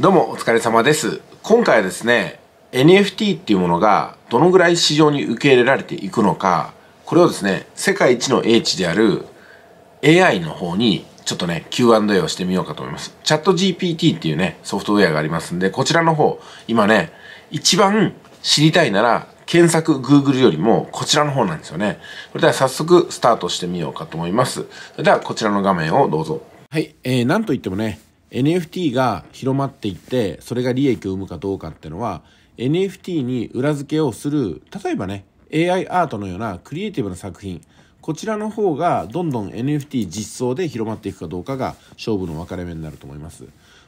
どうもお疲れ様です。今回はですね、NFT っていうものがどのぐらい市場に受け入れられていくのか、これをですね、世界一の英知である AI の方にちょっとね、Q&A をしてみようかと思います。チャット GPT っていうね、ソフトウェアがありますんで、こちらの方、今ね、一番知りたいなら検索 Google よりもこちらの方なんですよね。それでは早速スタートしてみようかと思います。それではこちらの画面をどうぞ。はい、えー、なんといってもね、NFT が広まっていってそれが利益を生むかどうかっていうのは NFT に裏付けをする例えばね AI アートのようなクリエイティブな作品こちらの方がどんどん NFT 実装で広まっていくかどうかが勝負の分かれ目になると思います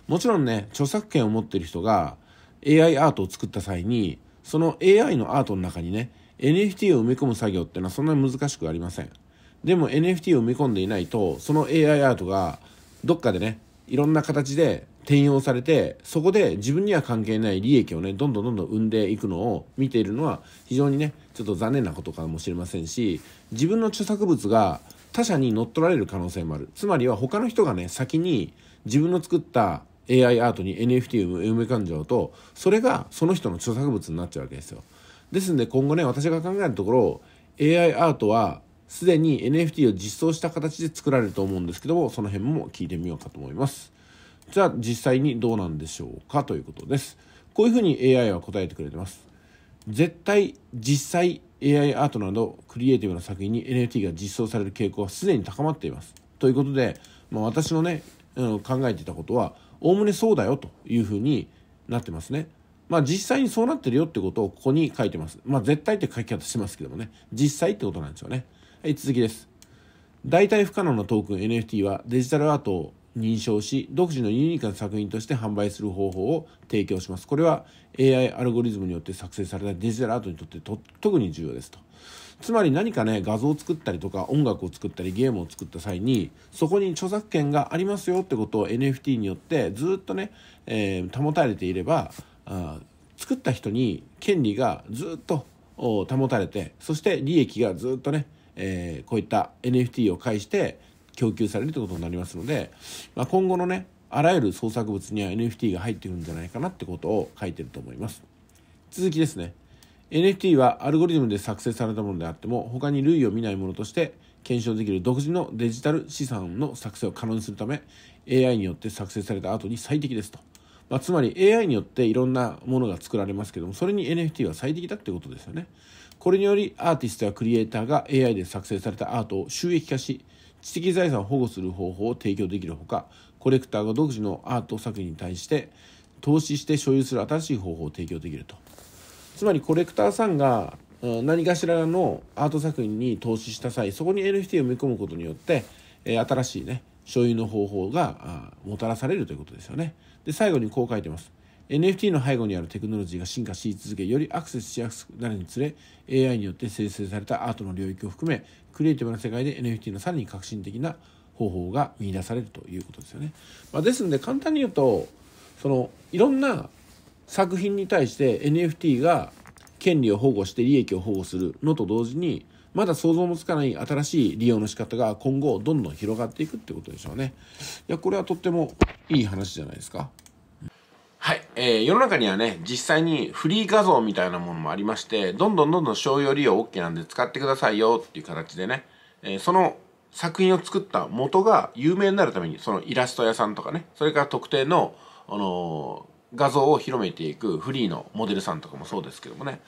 もちろんね著作権を持ってる人が AI アートを作った際にその AI のアートの中にね NFT を埋め込む作業っていうのはそんなに難しくありませんでも NFT を埋め込んでいないとその AI アートがどっかでねいろんな形で転用されてそこで自分には関係ない利益をねどんどんどんどん生んでいくのを見ているのは非常にねちょっと残念なことかもしれませんし自分の著作物が他者に乗っ取られる可能性もあるつまりは他の人がね先に自分の作った AI アートに NFT を埋め込んじゃうとそれがその人の著作物になっちゃうわけですよですんで今後ね私が考えるところ AI アートはすでに NFT を実装した形で作られると思うんですけどもその辺も聞いてみようかと思いますじゃあ実際にどうなんでしょうかということですこういうふうに AI は答えてくれてます絶対実際 AI アートなどクリエイティブな作品に NFT が実装される傾向はすでに高まっていますということで、まあ、私のね、うん、考えてたことはおおむねそうだよというふうになってますねまあ実際にそうなってるよってことをここに書いてますまあ絶対って書き方しますけどもね実際ってことなんですよねはい、続きです。代替不可能なトークン NFT はデジタルアートを認証し、独自のユニークな作品として販売する方法を提供します。これは AI アルゴリズムによって作成されたデジタルアートにとって特に重要ですと。つまり何かね、画像を作ったりとか音楽を作ったりゲームを作った際に、そこに著作権がありますよってことを NFT によってずっとね、えー、保たれていれば、あ作った人に権利がずっと保たれて、そして利益がずっとね、えー、こういった NFT を介して供給されるということになりますので、まあ、今後のねあらゆる創作物には NFT が入ってくるんじゃないかなってことを書いてると思います続きですね NFT はアルゴリズムで作成されたものであっても他に類を見ないものとして検証できる独自のデジタル資産の作成を可能にするため AI によって作成された後に最適ですと、まあ、つまり AI によっていろんなものが作られますけどもそれに NFT は最適だってことですよねこれによりアーティストやクリエイターが AI で作成されたアートを収益化し知的財産を保護する方法を提供できるほかコレクターが独自のアート作品に対して投資して所有する新しい方法を提供できるとつまりコレクターさんが何かしらのアート作品に投資した際そこに NFT を埋め込むことによって新しいね所有の方法がもたらされるということですよねで最後にこう書いてます NFT の背後にあるテクノロジーが進化し続けよりアクセスしやすくなるにつれ AI によって生成されたアートの領域を含めクリエイティブな世界で NFT のさらに革新的な方法が見出されるということですよね。まあ、ですので簡単に言うとそのいろんな作品に対して NFT が権利を保護して利益を保護するのと同時にまだ想像もつかない新しい利用の仕方が今後どんどん広がっていくってことでしょうね。いやこれはとってもいい話じゃないですか。はい、えー、世の中にはね実際にフリー画像みたいなものもありましてどんどんどんどん商用利用 OK なんで使ってくださいよっていう形でね、えー、その作品を作った元が有名になるためにそのイラスト屋さんとかねそれから特定の、あのー、画像を広めていくフリーのモデルさんとかもそうですけどもね、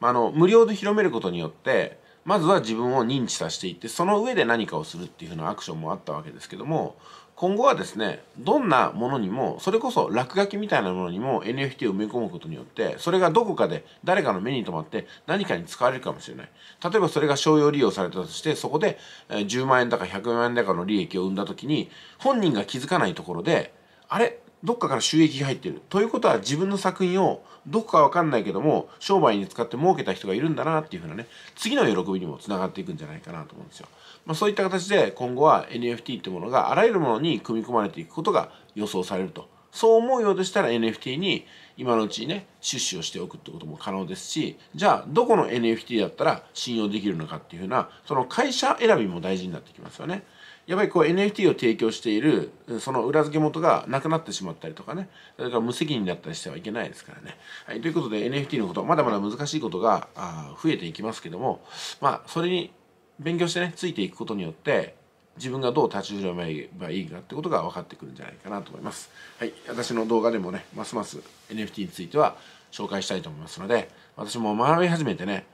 まあ、あの無料で広めることによってまずは自分を認知させていってその上で何かをするっていうふうなアクションもあったわけですけども今後はですねどんなものにもそれこそ落書きみたいなものにも NFT を埋め込むことによってそれがどこかで誰かの目に留まって何かに使われるかもしれない例えばそれが商用利用されたとしてそこで10万円だか100万円だかの利益を生んだ時に本人が気づかないところであれどっかから収益が入ってる。ということは自分の作品をどこかわかんないけども商売に使って儲けた人がいるんだなっていうふうなね次の喜びにもつながっていくんじゃないかなと思うんですよ。まあ、そういった形で今後は NFT ってものがあらゆるものに組み込まれていくことが予想されると。そう思うようでしたら NFT に今のうちにね出資をしておくってことも可能ですしじゃあどこの NFT だったら信用できるのかっていうふうなその会社選びも大事になってきますよね。やっぱりこう NFT を提供しているその裏付け元がなくなってしまったりとかねそれから無責任だったりしてはいけないですからね、はい、ということで NFT のことまだまだ難しいことが増えていきますけどもまあそれに勉強してねついていくことによって自分がどう立ち振る舞えばいいかってことが分かってくるんじゃないかなと思います。はい、私の動画でもね、ますます NFT については紹介したいと思いますので、私も学び始めてね、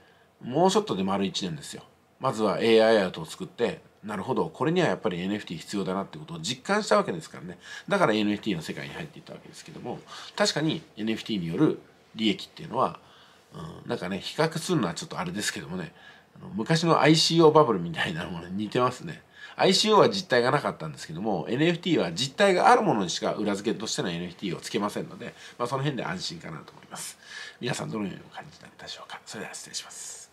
もうちょっとで丸1年ですよ。まずは AI アートを作って、なるほどこれにはやっぱり NFT 必要だなってことを実感したわけですからねだから NFT の世界に入っていったわけですけども確かに NFT による利益っていうのは、うん、なんかね比較するのはちょっとあれですけどもね昔の ICO バブルみたいなものに似てますね ICO は実体がなかったんですけども NFT は実体があるものにしか裏付けとしての NFT をつけませんので、まあ、その辺で安心かなと思います皆さんどのようにお感じになったでしょうかそれでは失礼します